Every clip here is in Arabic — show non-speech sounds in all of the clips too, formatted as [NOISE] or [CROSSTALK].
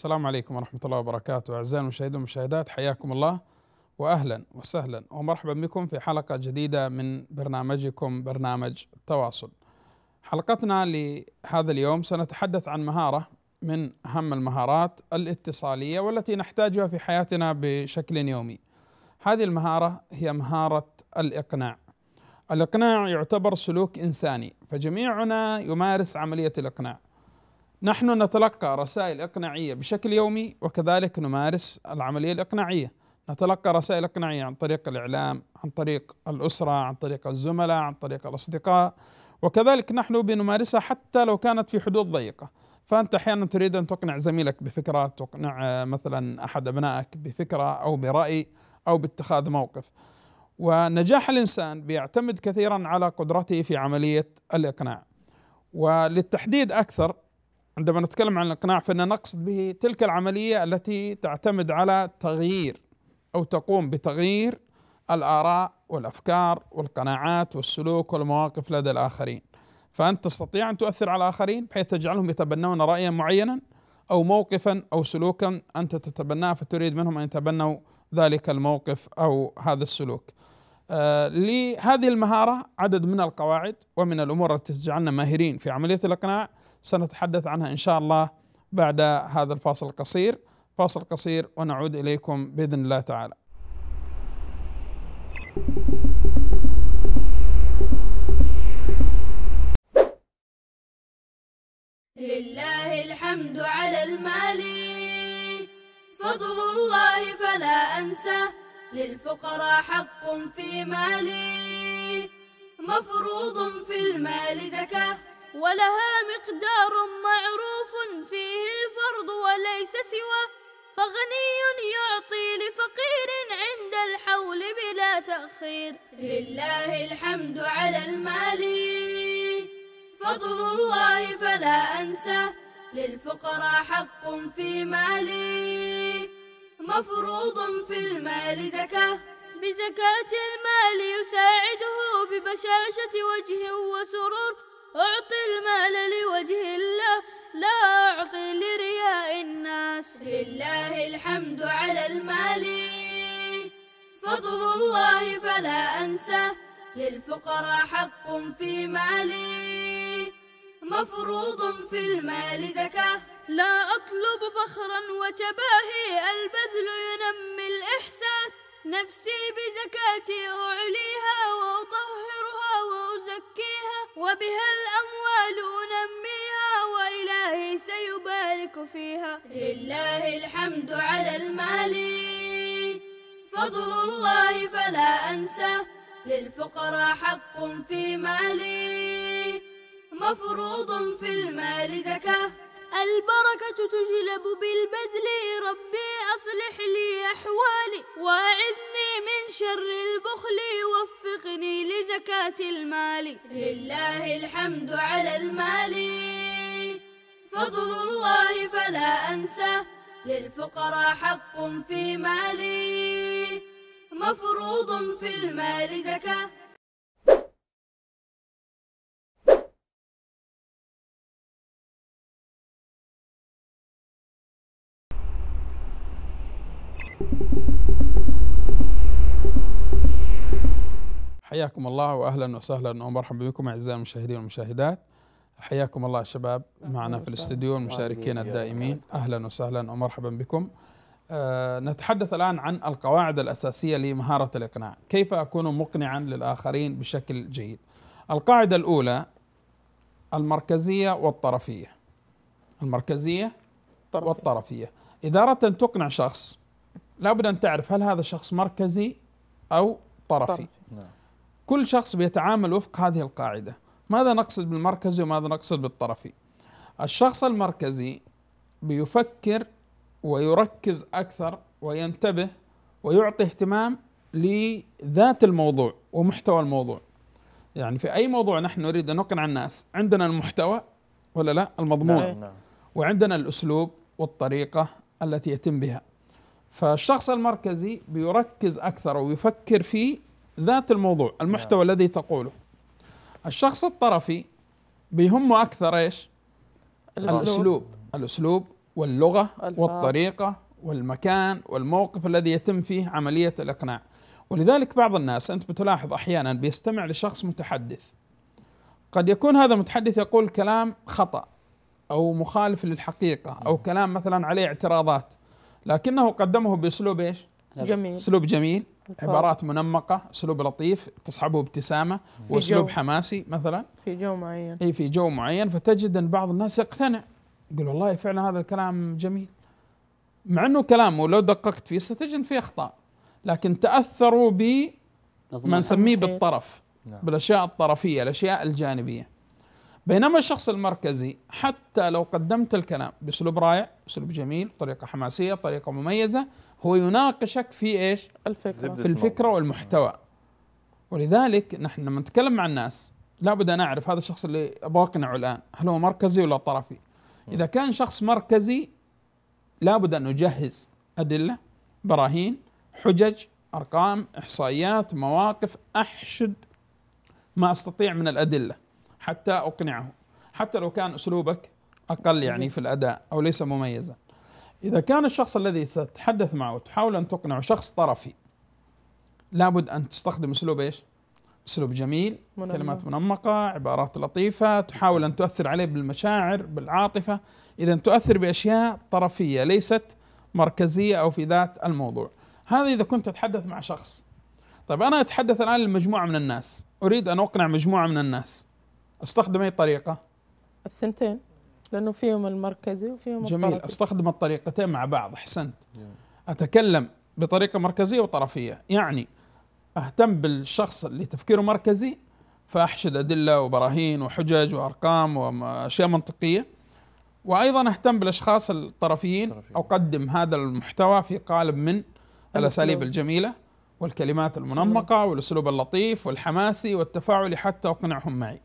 السلام عليكم ورحمة الله وبركاته أعزائي المشاهدين والمشاهدات حياكم الله وأهلا وسهلا ومرحبا بكم في حلقة جديدة من برنامجكم برنامج التواصل حلقتنا لهذا اليوم سنتحدث عن مهارة من أهم المهارات الاتصالية والتي نحتاجها في حياتنا بشكل يومي هذه المهارة هي مهارة الإقناع الإقناع يعتبر سلوك إنساني فجميعنا يمارس عملية الإقناع نحن نتلقى رسائل إقناعية بشكل يومي وكذلك نمارس العملية الإقناعية نتلقى رسائل إقناعية عن طريق الإعلام عن طريق الأسرة عن طريق الزملاء عن طريق الأصدقاء وكذلك نحن بنمارسها حتى لو كانت في حدود ضيقة فأنت أحيانا تريد أن تقنع زميلك بفكرة تقنع مثلا أحد أبنائك بفكرة أو برأي أو باتخاذ موقف ونجاح الإنسان بيعتمد كثيرا على قدرته في عملية الإقناع وللتحديد أكثر عندما نتكلم عن الاقناع فإن نقصد به تلك العملية التي تعتمد على تغيير أو تقوم بتغيير الآراء والأفكار والقناعات والسلوك والمواقف لدى الآخرين فأنت تستطيع أن تؤثر على الآخرين بحيث تجعلهم يتبنون رأيا معينا أو موقفا أو سلوكا أنت تتبناه فتريد منهم أن يتبنوا ذلك الموقف أو هذا السلوك آه لهذه المهارة عدد من القواعد ومن الأمور التي تجعلنا ماهرين في عملية الإقناع سنتحدث عنها إن شاء الله بعد هذا الفاصل القصير فاصل قصير ونعود إليكم بإذن الله تعالى لله الحمد على المال فضل الله فلا أنسى للفقراء حق في مالي مفروض في المال زكاه ولها مقدار معروف فيه الفرض وليس سوى فغني يعطي لفقير عند الحول بلا تأخير لله الحمد على المال فضل الله فلا أنسى للفقراء حق في مالي مفروض في المال زكاة بزكاة المال يساعده ببشاشة وجه وسرور أعطي المال لوجه الله لا أعطي لرياء الناس لله الحمد على المال فضل الله فلا أنسى للفقراء حق في مالي مفروض في المال زكاة لا أطلب فخرا وتباهي البذل ينمي الإحساس نفسي بزكاتي أعليها وأطهر نزكيها وبها الأموال أنميها وإلهي سيبارك فيها لله الحمد على المال فضل الله فلا أنسى للفقراء حق في مالي مفروض في المال زكاه البركة تجلب بالبذل ربي أصلح لي أحوالي وأعذني من شر البخل وفقني لزكاة المال لله الحمد على المال فضل الله فلا أنساه للفقراء حق في مالي مفروض في المال زكاه حياكم الله واهلا وسهلا ومرحبا بكم اعزائي المشاهدين والمشاهدات حياكم الله الشباب معنا في الاستديو المشاركين الدائمين اهلا وسهلا ومرحبا بكم آه، نتحدث الان عن القواعد الاساسيه لمهاره الاقناع كيف اكون مقنعا للاخرين بشكل جيد القاعده الاولى المركزيه والطرفيه المركزيه والطرفيه اذا اردت ان تقنع شخص لابد ان تعرف هل هذا الشخص مركزي او طرفي طرف. نعم. كل شخص بيتعامل وفق هذه القاعده ماذا نقصد بالمركزي وماذا نقصد بالطرفي الشخص المركزي بيفكر ويركز اكثر وينتبه ويعطي اهتمام لذات الموضوع ومحتوى الموضوع يعني في اي موضوع نحن نريد ان نقنع الناس عندنا المحتوى ولا لا المضمون نعم. نعم. وعندنا الاسلوب والطريقه التي يتم بها فالشخص المركزي بيركز اكثر ويفكر في ذات الموضوع المحتوى نعم. الذي تقوله الشخص الطرفي بيهمه اكثر ايش الاسلوب الاسلوب, الأسلوب واللغه والطريقه والمكان والموقف الذي يتم فيه عمليه الاقناع ولذلك بعض الناس انت بتلاحظ احيانا بيستمع لشخص متحدث قد يكون هذا المتحدث يقول كلام خطا او مخالف للحقيقه او نعم. كلام مثلا عليه اعتراضات لكنه قدمه باسلوب ايش؟ جميل اسلوب جميل عبارات منمقه اسلوب لطيف تصحبه ابتسامه واسلوب حماسي مثلا في جو معين اي في جو معين فتجد ان بعض الناس يقتنع يقول والله فعلا هذا الكلام جميل مع انه كلامه لو دققت فيه ستجد فيه اخطاء لكن تاثروا ب ما نسميه بالطرف نعم. بالاشياء الطرفيه الاشياء الجانبيه بينما الشخص المركزي حتى لو قدمت الكلام باسلوب رائع باسلوب جميل طريقه حماسيه طريقه مميزه هو يناقشك في ايش الفكره في الفكره والمحتوى ولذلك نحن لما نتكلم مع الناس لابد ان اعرف هذا الشخص اللي ابغى اقنعه الان هل هو مركزي ولا طرفي اذا كان شخص مركزي لابد ان اجهز ادله براهين حجج ارقام احصائيات مواقف احشد ما استطيع من الادله حتى أقنعه حتى لو كان أسلوبك أقل يعني في الأداء أو ليس مميزا إذا كان الشخص الذي ستتحدث معه تحاول أن تقنعه شخص طرفي لابد أن تستخدم أسلوب إيش؟ أسلوب جميل منمق. كلمات منمقة عبارات لطيفة تحاول أن تؤثر عليه بالمشاعر بالعاطفة إذا تؤثر بأشياء طرفية ليست مركزية أو في ذات الموضوع هذا إذا كنت تتحدث مع شخص طيب أنا أتحدث الآن لمجموعة من الناس أريد أن أقنع مجموعة من الناس استخدم اي طريقه الثنتين لانه فيهم المركزي وفيهم جميل الطرفي. استخدم الطريقتين مع بعض احسنت اتكلم بطريقه مركزيه وطرفيه يعني اهتم بالشخص اللي تفكيره مركزي فاحشد ادله وبراهين وحجج وارقام واشياء منطقيه وايضا اهتم بالاشخاص الطرفيين اقدم هذا المحتوى في قالب من الاساليب الجميله والكلمات المنمقه والاسلوب اللطيف والحماسي والتفاعلي حتى اقنعهم معي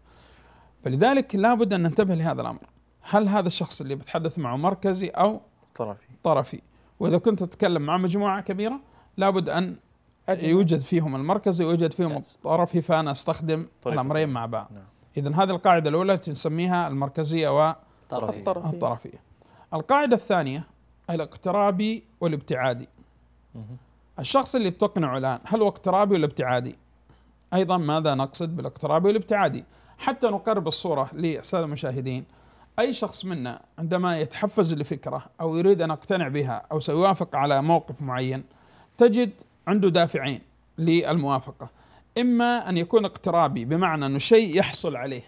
فلذلك لابد ان ننتبه لهذا الامر هل هذا الشخص اللي بتحدث معه مركزي او طرفي طرفي واذا كنت تتكلم مع مجموعه كبيره لابد ان أجل. يوجد فيهم المركزي ويوجد فيهم الطرفي فانا استخدم الامرين مع بعض نعم. اذا هذه القاعده الاولى تسميها المركزيه والطرفيه الطرفيه القاعده الثانيه الاقترابي والابتعادي الشخص اللي بتقنعه الان هل هو اقترابي ولا ابتعادي؟ ايضا ماذا نقصد بالاقترابي والابتعادي؟ حتى نقرب الصورة للسادة المشاهدين أي شخص منا عندما يتحفز لفكرة أو يريد أن أقتنع بها أو سيوافق على موقف معين تجد عنده دافعين للموافقة إما أن يكون اقترابي بمعنى أنه شيء يحصل عليه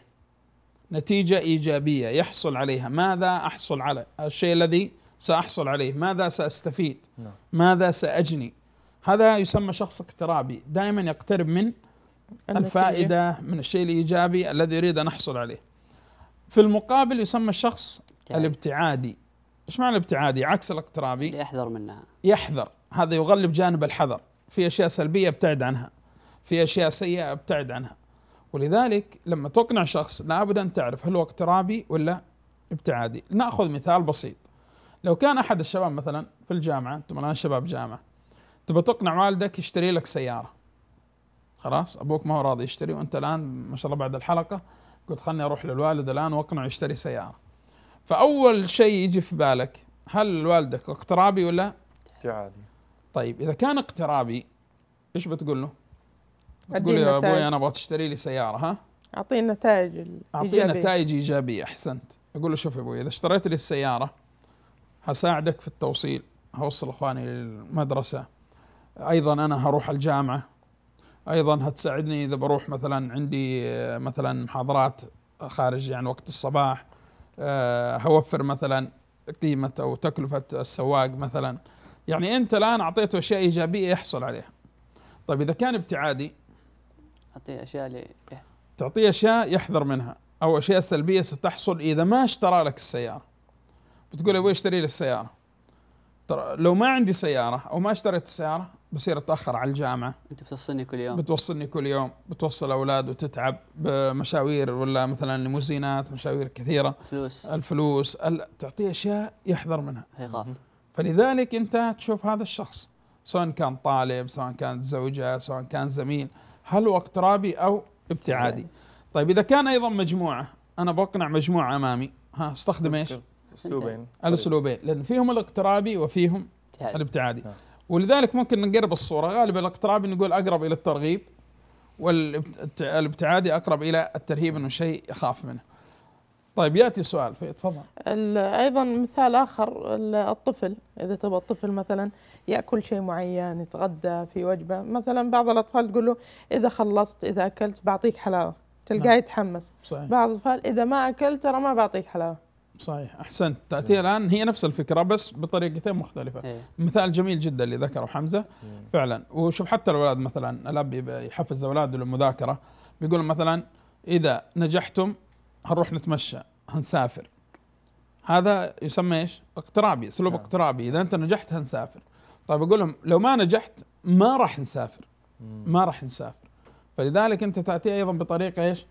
نتيجة إيجابية يحصل عليها ماذا أحصل على الشيء الذي سأحصل عليه ماذا سأستفيد نعم. ماذا سأجني هذا يسمى شخص اقترابي دائما يقترب من الفائدة من الشيء الإيجابي الذي يريد أن أحصل عليه في المقابل يسمى الشخص الابتعادي ايش معنى الابتعادي عكس الاقترابي يحذر منها يحذر هذا يغلب جانب الحذر في اشياء سلبيه ابتعد عنها في اشياء سيئه ابتعد عنها ولذلك لما تقنع شخص لابد ان تعرف هل هو اقترابي ولا ابتعادي ناخذ مثال بسيط لو كان احد الشباب مثلا في الجامعه انتم الان شباب جامعه تبى تقنع والدك يشتري لك سياره خلاص ابوك ما هو راضي يشتري وانت الان ما شاء الله بعد الحلقه قلت خلني اروح للوالد الان واقنعه يشتري سياره فاول شيء يجي في بالك هل والدك اقترابي ولا ابتعادي طيب اذا كان اقترابي ايش بتقول له؟ بتقول يا ابوي انا ابغى تشتري لي سياره ها؟ اعطيه النتائج اعطيه نتائج ايجابيه احسنت اقول له شوف يا ابوي اذا اشتريت لي السياره هساعدك في التوصيل هوصل اخواني للمدرسه ايضا انا هروح الجامعه ايضا هتساعدني اذا بروح مثلا عندي آه، مثلا محاضرات خارج يعني وقت الصباح آه، هوفر مثلا قيمه او تكلفه السواق مثلا يعني انت الان اعطيته اشياء ايجابيه يحصل عليها طيب اذا كان ابتعادي اعطيه اشياء لي إيه. تعطيه اشياء يحذر منها او اشياء سلبيه ستحصل اذا ما اشترى لك السياره بتقول ابوي اشتري لي السياره ترى لو ما عندي سياره او ما اشتريت السياره بصير اتاخر على الجامعه انت بتوصلني كل يوم بتوصلني كل يوم بتوصل اولاد وتتعب بمشاوير ولا مثلا ليموزينات مشاوير كثيره فلوس الفلوس ال... تعطيه اشياء يحذر منها يخاف فلذلك انت تشوف هذا الشخص سواء كان طالب سواء كانت زوجه سواء كان زميل هل هو اقترابي او ابتعادي إيه. طيب اذا كان ايضا مجموعه انا بقنع مجموعه امامي ها استخدم ايش؟ اسلوبين الاسلوبين لان فيهم الاقترابي وفيهم الابتعادي الابتعادي. نعم. ولذلك ممكن نقرب الصورة غالبا الاقتراب نقول أقرب إلى الترغيب والابتعادي أقرب إلى الترهيب أنه شيء يخاف منه طيب يأتي سؤال في تفضل أيضا مثال آخر الطفل إذا تبى الطفل مثلا يأكل شيء معين يتغدى في وجبة مثلا بعض الأطفال تقول له إذا خلصت إذا أكلت بعطيك حلاوة تلقاه نعم. يتحمس صحيح. بعض الأطفال إذا ما أكلت ترى ما بعطيك حلاوة صحيح احسنت تاتي نعم. الان هي نفس الفكره بس بطريقتين مختلفه هي. إيه. مثال جميل جدا اللي ذكره حمزه هي. إيه. فعلا وشوف حتى الاولاد مثلا الاب يحفز اولاده للمذاكره بيقول مثلا اذا نجحتم هنروح نتمشى هنسافر هذا يسمى ايش؟ اقترابي اسلوب نعم. اقترابي اذا انت نجحت هنسافر طيب اقول لهم لو ما نجحت ما راح نسافر ما راح نسافر فلذلك انت تاتي ايضا بطريقه ايش؟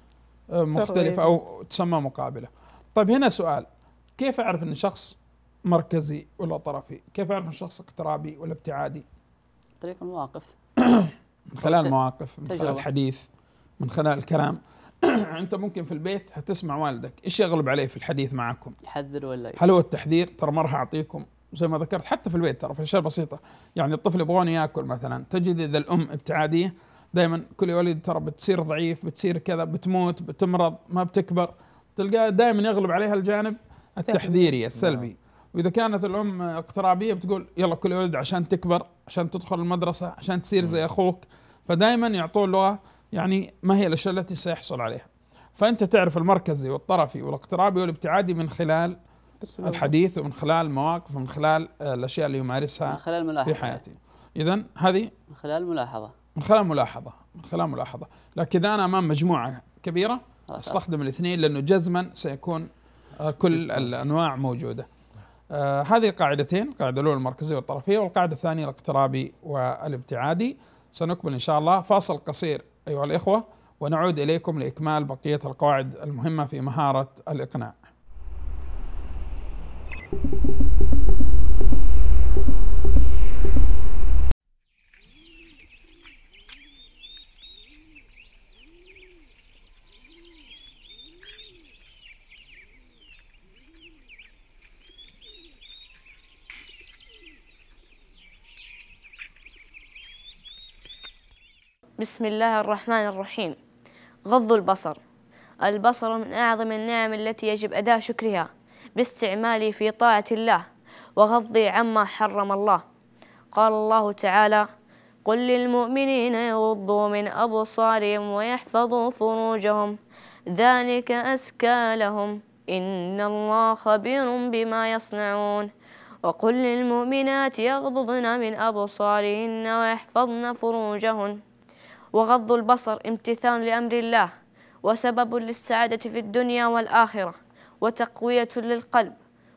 آه، مختلفه او تسمى مقابله طيب هنا سؤال كيف اعرف ان شخص مركزي ولا طرفي؟ كيف اعرف ان شخص اقترابي ولا ابتعادي؟ طريق المواقف [COUGHS] من خلال المواقف من خلال الحديث من خلال الكلام [COUGHS] انت ممكن في البيت هتسمع والدك ايش يغلب عليه في الحديث معكم يحذر ولا هل هو التحذير ترى ما راح اعطيكم زي ما ذكرت حتى في البيت ترى في اشياء بسيطه يعني الطفل يبغون ياكل مثلا تجد اذا الام ابتعاديه دائما كل ولد ترى بتصير ضعيف بتصير كذا بتموت بتمرض ما بتكبر تلقاه دائما يغلب عليها الجانب التحذيري نعم. السلبي واذا كانت الام اقترابيه بتقول يلا كل ولد عشان تكبر عشان تدخل المدرسه عشان تصير نعم. زي اخوك فدائما يعطوه لغه يعني ما هي الاشياء التي سيحصل عليها فانت تعرف المركزي والطرفي والاقترابي والابتعادي من خلال الحديث ومن خلال المواقف ومن خلال الاشياء اللي يمارسها من خلال ملاحظة في حياتي اذا هذه من خلال ملاحظه من خلال ملاحظه من خلال ملاحظه لكن اذا انا امام مجموعه كبيره استخدم الاثنين لانه جزما سيكون آه، كل الانواع موجوده. آه، هذه قاعدتين القاعده الاولى المركزيه والطرفيه والقاعده الثانيه الاقترابي والابتعادي سنكمل ان شاء الله فاصل قصير ايها الاخوه ونعود اليكم لاكمال بقيه القواعد المهمه في مهاره الاقناع. بسم الله الرحمن الرحيم غض البصر البصر من أعظم النعم التي يجب أداء شكرها باستعماله في طاعة الله وغضي عما حرم الله قال الله تعالى قل للمؤمنين يغضوا من أبصارهم ويحفظوا فروجهم ذلك أزكى لهم إن الله خبير بما يصنعون وقل للمؤمنات يغضضن من أبصارهن ويحفظن فروجهن وغض البصر امتثال لأمر الله وسبب للسعادة في الدنيا والآخرة وتقوية للقلب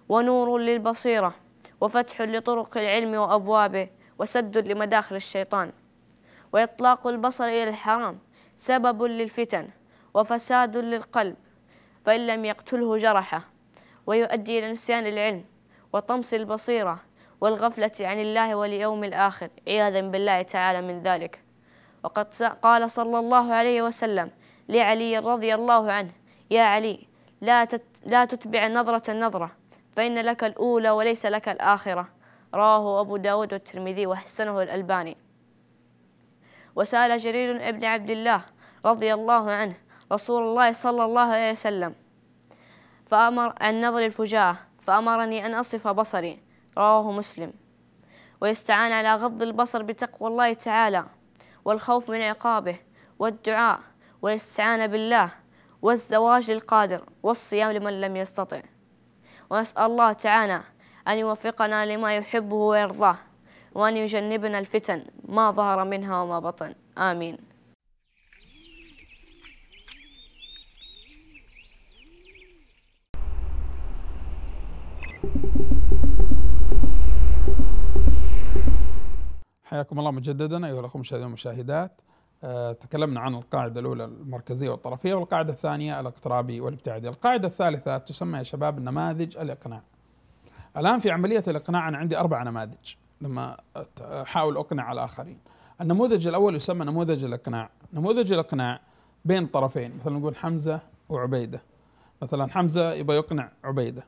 ونور للبصيرة وفتح لطرق العلم وأبوابه وسد لمداخل الشيطان وإطلاق البصر إلى الحرام سبب للفتن وفساد للقلب فإن لم يقتله جرحه ويؤدي إلى نسيان العلم وطمس البصيرة والغفلة عن الله واليوم الآخر عياذا بالله تعالى من ذلك وقد قال صلى الله عليه وسلم لعلي رضي الله عنه يا علي لا, تت لا تتبع نظرة النظرة فإن لك الأولى وليس لك الآخرة رواه أبو داود والترمذي وحسنه الألباني وسأل جرير بن عبد الله رضي الله عنه رسول الله صلى الله عليه وسلم فأمر عن نظر الفجاءة فأمرني أن أصف بصري رواه مسلم ويستعان على غض البصر بتقوى الله تعالى والخوف من عقابه والدعاء والاستعانة بالله والزواج للقادر والصيام لمن لم يستطع ونسأل الله تعالى أن يوفقنا لما يحبه ويرضاه وأن يجنبنا الفتن ما ظهر منها وما بطن آمين حياكم الله مجددا ايها الاخوه المشاهدين والمشاهدات أه تكلمنا عن القاعده الاولى المركزيه والطرفيه والقاعده الثانيه الاقترابي والابتعادي القاعده الثالثه تسمى يا شباب نماذج الاقناع الان في عمليه الاقناع انا عندي اربع نماذج لما احاول اقنع الاخرين النموذج الاول يسمى نموذج الاقناع نموذج الاقناع بين طرفين مثلا نقول حمزه وعبيده مثلا حمزه يبغى يقنع عبيده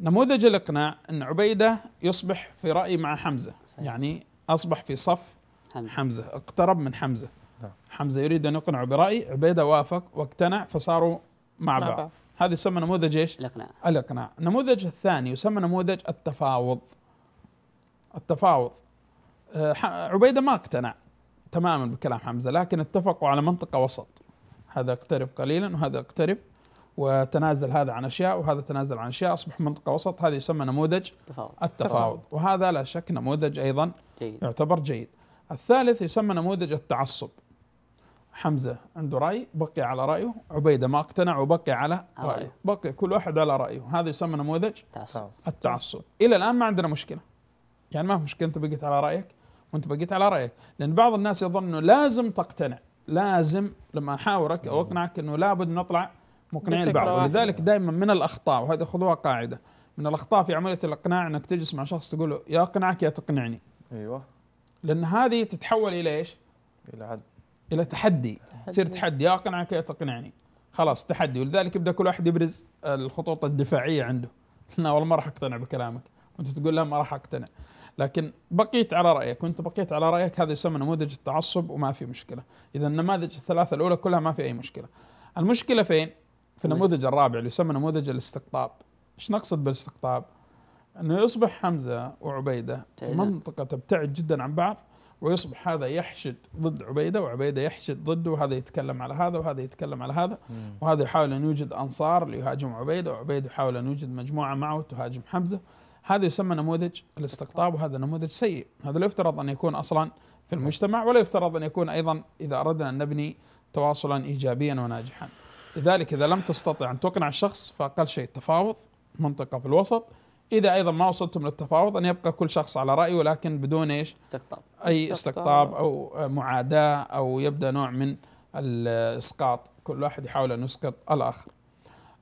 نموذج الاقناع ان عبيده يصبح في راي مع حمزه يعني أصبح في صف حمزة اقترب من حمزة نعم. حمزة يريد أن يقنعه برأي عبيدة وافق واقتنع فصاروا مع بعض هذا يسمى نموذج ايش؟ الاقناع الاقناع، النموذج الثاني يسمى نموذج التفاوض التفاوض آه، عبيده ما اقتنع تماما بكلام حمزه لكن اتفقوا على منطقه وسط هذا اقترب قليلا وهذا اقترب وتنازل هذا عن اشياء وهذا تنازل عن اشياء اصبح منطقه وسط هذا يسمى نموذج التفاوض, التفاوض. وهذا لا شك نموذج ايضا جيد. يعتبر جيد الثالث يسمى نموذج التعصب حمزه عنده راي بقي على رايه عبيده ما اقتنع وبقي على رايه بقي كل واحد على رايه هذا يسمى نموذج التعصب, التعصب. الى الان ما عندنا مشكله يعني ما في مشكله انت بقيت على رايك وانت بقيت على رايك لان بعض الناس يظن انه لازم تقتنع لازم لما احاورك او اقنعك انه لابد نطلع مقنعين البعض لذلك دائما من الاخطاء وهذا خذوها قاعده من الاخطاء في عمليه الاقناع انك تجلس مع شخص تقول له يا اقنعك يا تقنعني ايوه لان هذه تتحول الى ايش؟ الى عد الى تحدي تصير تحدي يا اقنعك يا تقنعني خلاص تحدي ولذلك يبدا كل واحد يبرز الخطوط الدفاعيه عنده لا والله ما راح اقتنع بكلامك وانت تقول لا ما راح اقتنع لكن بقيت على رايك وانت بقيت على رايك هذا يسمى نموذج التعصب وما في مشكله اذا النماذج الثلاثه الاولى كلها ما في اي مشكله المشكله فين في طيب. النموذج الرابع اللي يسمى نموذج الاستقطاب ايش نقصد بالاستقطاب انه يصبح حمزه وعبيده في طيب. منطقه تبتعد جدا عن بعض ويصبح هذا يحشد ضد عبيده وعبيده يحشد ضده وهذا يتكلم على هذا وهذا يتكلم على هذا وهذا يحاول ان يوجد انصار ليهاجم عبيده وعبيده يحاول ان يوجد مجموعه معه تهاجم حمزه هذا يسمى نموذج الاستقطاب وهذا نموذج سيء هذا لا يفترض ان يكون اصلا في المجتمع ولا يفترض ان يكون ايضا اذا اردنا ان نبني تواصلا ايجابيا وناجحا لذلك اذا لم تستطع ان تقنع الشخص فاقل شيء التفاوض منطقه في الوسط اذا ايضا ما وصلتم للتفاوض ان يبقى كل شخص على رايه ولكن بدون ايش؟ استقطاب اي استقطاب او معاداه او يبدا نوع من الاسقاط كل واحد يحاول ان يسقط الاخر.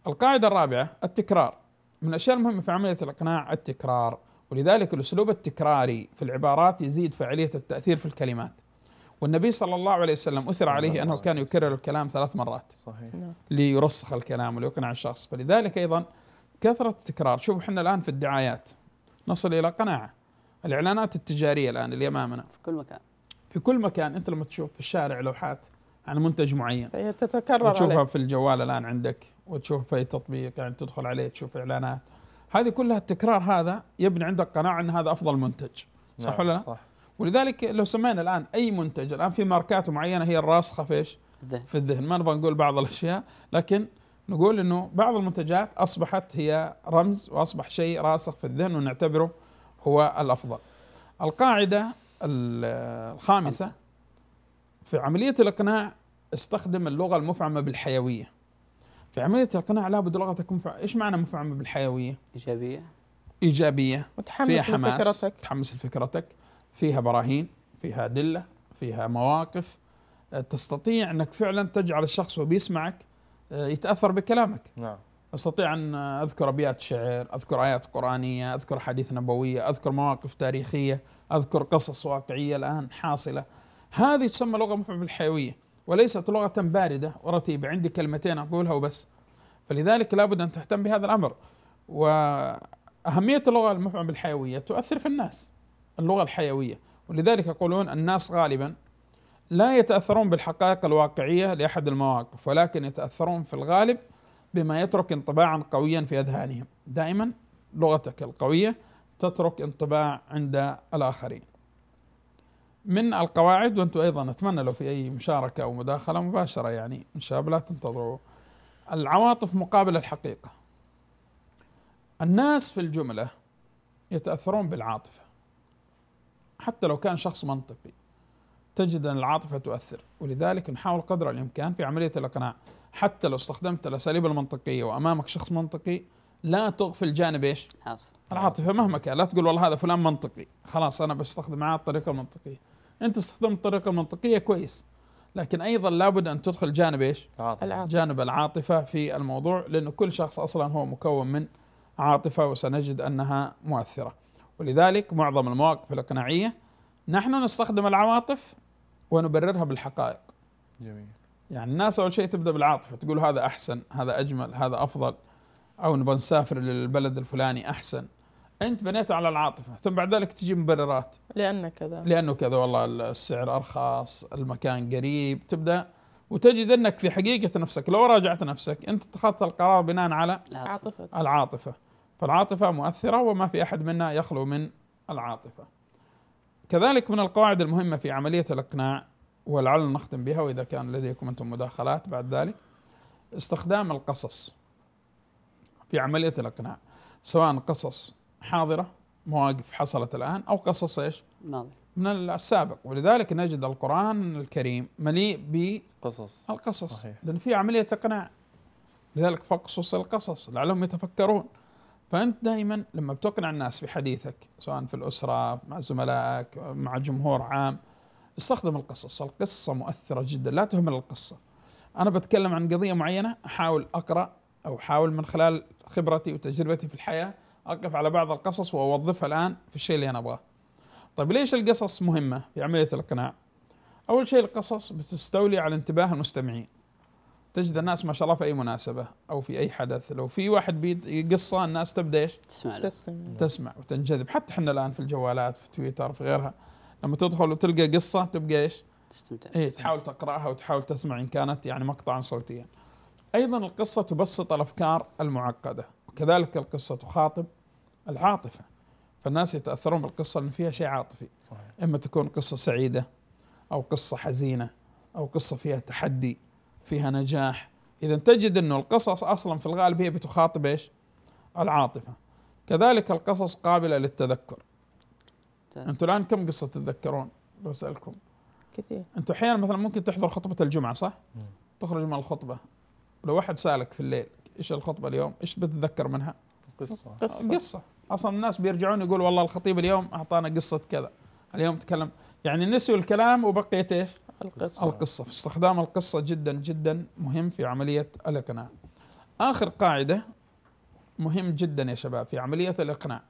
القاعده الرابعه التكرار من الاشياء المهمه في عمليه الاقناع التكرار ولذلك الاسلوب التكراري في العبارات يزيد فاعليه التاثير في الكلمات. والنبي صلى الله عليه وسلم أثر عليه أنه كان يكرر الكلام ثلاث مرات صحيح نعم. ليرسخ الكلام وليقنع الشخص فلذلك أيضا كثرة التكرار شوف احنا الآن في الدعايات نصل إلى قناعة الإعلانات التجارية الآن اللي أمامنا في كل مكان في كل مكان أنت لما تشوف في الشارع لوحات عن منتج معين فهي تتكرر تشوفها في الجوال الآن عندك وتشوف في تطبيق يعني تدخل عليه تشوف إعلانات هذه كلها التكرار هذا يبني عندك قناعة أن هذا أفضل منتج صح نعم، ولا لا؟ صح ولذلك لو سمينا الان اي منتج الان في ماركات معينه هي الراسخه في ايش؟ في الذهن ما نبغى نقول بعض الاشياء لكن نقول انه بعض المنتجات اصبحت هي رمز واصبح شيء راسخ في الذهن ونعتبره هو الافضل. القاعده الخامسه في عمليه الاقناع استخدم اللغه المفعمه بالحيويه. في عمليه الاقناع لابد لغه تكون فع... ايش معنى مفعمه بالحيويه؟ ايجابيه ايجابيه متحمس فيها حماس لفكرتك متحمس لفكرتك فيها براهين فيها أدلة فيها مواقف آه، تستطيع أنك فعلا تجعل الشخص وبيسمعك آه، يتأثر بكلامك نعم استطيع ان اذكر ابيات شعر، اذكر ايات قرانيه، اذكر حديث نبويه، اذكر مواقف تاريخيه، اذكر قصص واقعيه الان حاصله. هذه تسمى لغه محبب الحيويه وليست لغه بارده ورتيبه، عندي كلمتين اقولها وبس. فلذلك لابد ان تهتم بهذا الامر. واهميه اللغه المفعمة الحيويه تؤثر في الناس. اللغة الحيوية ولذلك يقولون الناس غالبا لا يتأثرون بالحقائق الواقعية لأحد المواقف ولكن يتأثرون في الغالب بما يترك انطباعا قويا في أذهانهم دائما لغتك القوية تترك انطباع عند الآخرين من القواعد وانتم ايضا اتمنى لو في اي مشاركه او مداخله مباشره يعني ان شاء الله تنتظروا العواطف مقابل الحقيقه الناس في الجمله يتاثرون بالعاطفه حتى لو كان شخص منطقي تجد أن العاطفة تؤثر ولذلك نحاول قدر الإمكان في عملية الإقناع حتى لو استخدمت الأساليب المنطقية وأمامك شخص منطقي لا تغفل جانب إيش؟ العاطفة العاطفة مهما كان لا تقول والله هذا فلان منطقي خلاص أنا بستخدم معاه الطريقة المنطقية أنت استخدمت الطريقة المنطقية كويس لكن ايضا لابد ان تدخل جانب ايش؟ العاطفة. جانب العاطفه في الموضوع لانه كل شخص اصلا هو مكون من عاطفه وسنجد انها مؤثره. ولذلك معظم المواقف الاقناعيه نحن نستخدم العواطف ونبررها بالحقائق. جميل. يعني الناس اول شيء تبدا بالعاطفه تقول هذا احسن، هذا اجمل، هذا افضل او نبغى نسافر للبلد الفلاني احسن. انت بنيت على العاطفه ثم بعد ذلك تجيب مبررات. لانه كذا. لانه كذا والله السعر ارخص، المكان قريب، تبدا وتجد انك في حقيقه نفسك لو راجعت نفسك انت اتخذت القرار بناء على العاطفه. العاطفه. فالعاطفة مؤثرة وما في أحد منا يخلو من العاطفة كذلك من القواعد المهمة في عملية الإقناع ولعلنا نختم بها وإذا كان لديكم أنتم مداخلات بعد ذلك استخدام القصص في عملية الإقناع سواء قصص حاضرة مواقف حصلت الآن أو قصص إيش نعم. من السابق ولذلك نجد القرآن الكريم مليء بقصص القصص صحيح. لأن في عملية إقناع لذلك فقصص القصص لعلهم يتفكرون فانت دائما لما بتقنع الناس في حديثك سواء في الاسره مع زملائك مع جمهور عام استخدم القصص القصه مؤثره جدا لا تهمل القصه انا بتكلم عن قضيه معينه احاول اقرا او احاول من خلال خبرتي وتجربتي في الحياه اقف على بعض القصص واوظفها الان في الشيء اللي انا ابغاه طيب ليش القصص مهمه في عمليه الاقناع اول شيء القصص بتستولي على انتباه المستمعين تجد الناس ما شاء الله في اي مناسبه او في اي حدث لو في واحد بيد قصه الناس تبدا ايش؟ تسمع له. تسمع وتنجذب حتى احنا الان في الجوالات في تويتر في غيرها لما تدخل وتلقى قصه تبقى ايش؟ تستمتع اي تحاول تقراها وتحاول تسمع ان كانت يعني مقطعا صوتيا. ايضا القصه تبسط الافكار المعقده وكذلك القصه تخاطب العاطفه فالناس يتاثرون بالقصه لان فيها شيء عاطفي. صحيح. اما تكون قصه سعيده او قصه حزينه او قصه فيها تحدي فيها نجاح اذا تجد انه القصص اصلا في الغالب هي بتخاطب ايش؟ العاطفه كذلك القصص قابله للتذكر انتم الان كم قصه تتذكرون لو اسالكم؟ كثير انتم احيانا مثلا ممكن تحضر خطبه الجمعه صح؟ مم. تخرج من الخطبه لو واحد سالك في الليل ايش الخطبه اليوم؟ ايش بتتذكر منها؟ قصه قصه, قصة. اصلا الناس بيرجعون يقول والله الخطيب اليوم اعطانا قصه كذا اليوم تكلم يعني نسوا الكلام وبقيت ايش؟ القصة القصة استخدام القصة جدا جدا مهم في عملية الإقناع آخر قاعدة مهم جدا يا شباب في عملية الإقناع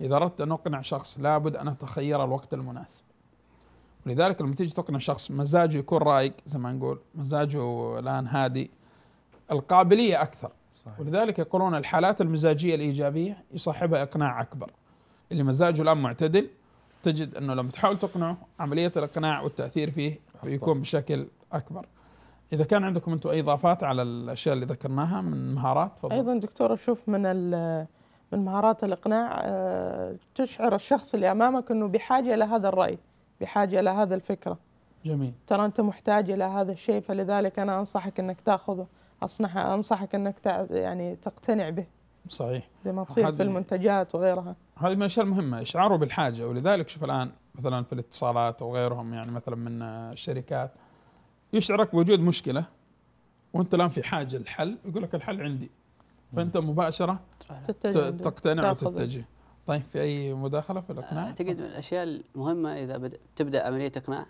إذا أردت أن أقنع شخص لابد أن أتخير الوقت المناسب ولذلك لما تيجي تقنع شخص مزاجه يكون رايق زي ما نقول مزاجه الآن هادي القابلية أكثر صحيح. ولذلك يقولون الحالات المزاجية الإيجابية يصاحبها إقناع أكبر اللي مزاجه الآن معتدل تجد انه لما تحاول تقنعه عمليه الاقناع والتاثير فيه بيكون بشكل اكبر اذا كان عندكم انتم اي اضافات على الاشياء اللي ذكرناها من مهارات فضل. ايضا دكتور اشوف من من مهارات الاقناع آه، تشعر الشخص اللي امامك انه بحاجه لهذا الراي بحاجه لهذا الفكره جميل ترى انت محتاج الى هذا الشيء فلذلك انا انصحك انك تاخذه اصنع انصحك انك يعني تقتنع به صحيح زي ما تصير في المنتجات وغيرها هذه من الاشياء المهمه اشعاره بالحاجه ولذلك شوف الان مثلا في الاتصالات او غيرهم يعني مثلا من الشركات يشعرك بوجود مشكله وانت الان في حاجه للحل يقول لك الحل عندي فانت مباشره تقتنع وتتجه طيب في اي مداخله في الاقناع؟ اعتقد من الاشياء المهمه اذا تبدا عمليه اقناع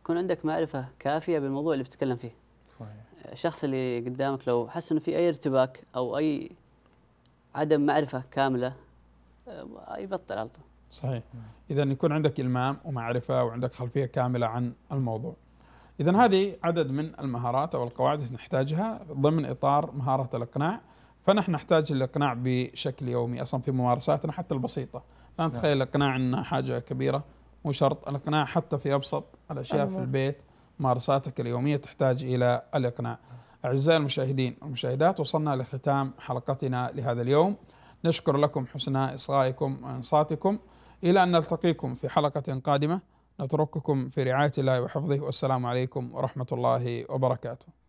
يكون عندك معرفه كافيه بالموضوع اللي بتتكلم فيه. صحيح. الشخص اللي قدامك لو حس انه في اي ارتباك او اي عدم معرفة كاملة آه، يبطل على طول صحيح نعم. إذا يكون عندك إلمام ومعرفة وعندك خلفية كاملة عن الموضوع إذا هذه عدد من المهارات أو القواعد التي نحتاجها ضمن إطار مهارة الإقناع فنحن نحتاج الإقناع بشكل يومي أصلا في ممارساتنا حتى البسيطة لا نعم. نتخيل الإقناع انها حاجة كبيرة مو شرط الإقناع حتى في أبسط الأشياء أيوة. في البيت ممارساتك اليومية تحتاج إلى الإقناع أعزائي المشاهدين والمشاهدات وصلنا لختام حلقتنا لهذا اليوم نشكر لكم حسن إصغائكم وإنصاتكم إلى أن نلتقيكم في حلقة قادمة نترككم في رعاية الله وحفظه والسلام عليكم ورحمة الله وبركاته.